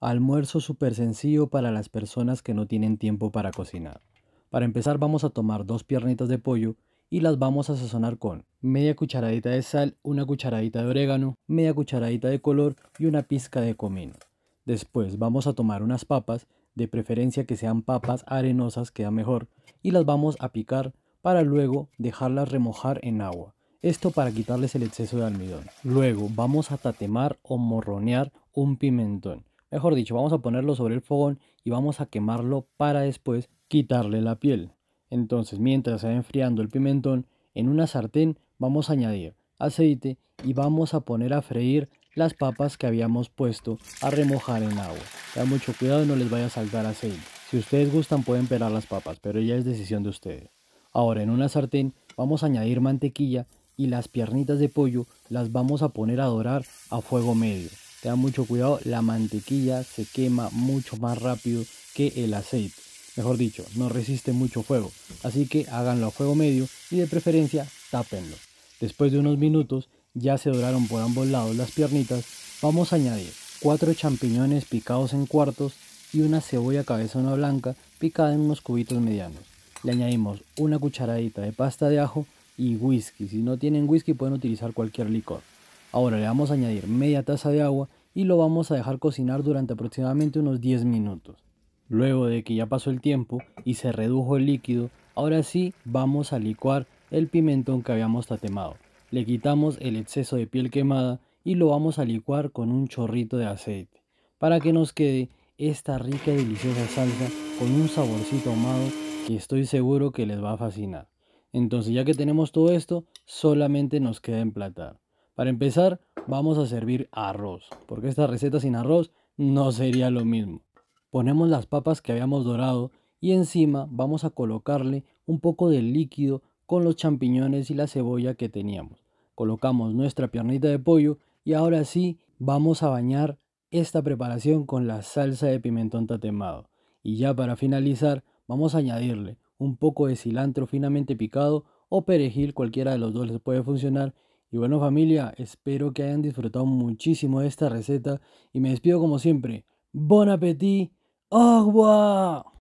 Almuerzo súper sencillo para las personas que no tienen tiempo para cocinar. Para empezar vamos a tomar dos piernitas de pollo y las vamos a sazonar con media cucharadita de sal, una cucharadita de orégano, media cucharadita de color y una pizca de comino. Después vamos a tomar unas papas, de preferencia que sean papas arenosas queda mejor, y las vamos a picar para luego dejarlas remojar en agua. Esto para quitarles el exceso de almidón. Luego vamos a tatemar o morronear un pimentón. Mejor dicho, vamos a ponerlo sobre el fogón y vamos a quemarlo para después quitarle la piel. Entonces, mientras se va enfriando el pimentón, en una sartén vamos a añadir aceite y vamos a poner a freír las papas que habíamos puesto a remojar en agua. Ten mucho cuidado, no les vaya a saltar aceite. Si ustedes gustan pueden pelar las papas, pero ya es decisión de ustedes. Ahora en una sartén vamos a añadir mantequilla y las piernitas de pollo las vamos a poner a dorar a fuego medio. Tengan mucho cuidado, la mantequilla se quema mucho más rápido que el aceite. Mejor dicho, no resiste mucho fuego, así que háganlo a fuego medio y de preferencia tápenlo. Después de unos minutos, ya se doraron por ambos lados las piernitas, vamos a añadir 4 champiñones picados en cuartos y una cebolla cabezona blanca picada en unos cubitos medianos. Le añadimos una cucharadita de pasta de ajo y whisky. Si no tienen whisky pueden utilizar cualquier licor. Ahora le vamos a añadir media taza de agua y lo vamos a dejar cocinar durante aproximadamente unos 10 minutos. Luego de que ya pasó el tiempo y se redujo el líquido, ahora sí vamos a licuar el pimentón que habíamos tatemado. Le quitamos el exceso de piel quemada y lo vamos a licuar con un chorrito de aceite para que nos quede esta rica y deliciosa salsa con un saborcito ahumado que estoy seguro que les va a fascinar. Entonces ya que tenemos todo esto, solamente nos queda emplatar. Para empezar, vamos a servir arroz, porque esta receta sin arroz no sería lo mismo. Ponemos las papas que habíamos dorado y encima vamos a colocarle un poco de líquido con los champiñones y la cebolla que teníamos. Colocamos nuestra piernita de pollo y ahora sí vamos a bañar esta preparación con la salsa de pimentón tatemado. Y ya para finalizar vamos a añadirle un poco de cilantro finamente picado o perejil, cualquiera de los dos les puede funcionar, y bueno familia, espero que hayan disfrutado muchísimo de esta receta y me despido como siempre. Bon appetit, agua.